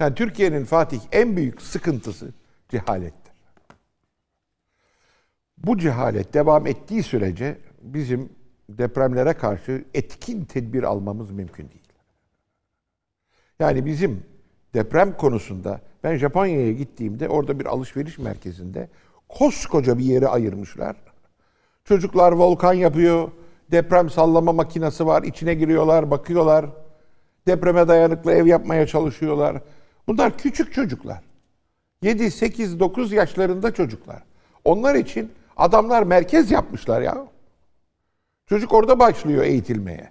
Yani Türkiye'nin Fatih en büyük sıkıntısı cehalettir. Bu cehalet devam ettiği sürece bizim depremlere karşı etkin tedbir almamız mümkün değil. Yani bizim deprem konusunda ben Japonya'ya gittiğimde orada bir alışveriş merkezinde koskoca bir yeri ayırmışlar. Çocuklar volkan yapıyor. Deprem sallama makinesi var. içine giriyorlar, bakıyorlar. Depreme dayanıklı ev yapmaya çalışıyorlar Bunlar küçük çocuklar. 7, 8, 9 yaşlarında çocuklar. Onlar için adamlar merkez yapmışlar ya. Çocuk orada başlıyor eğitilmeye.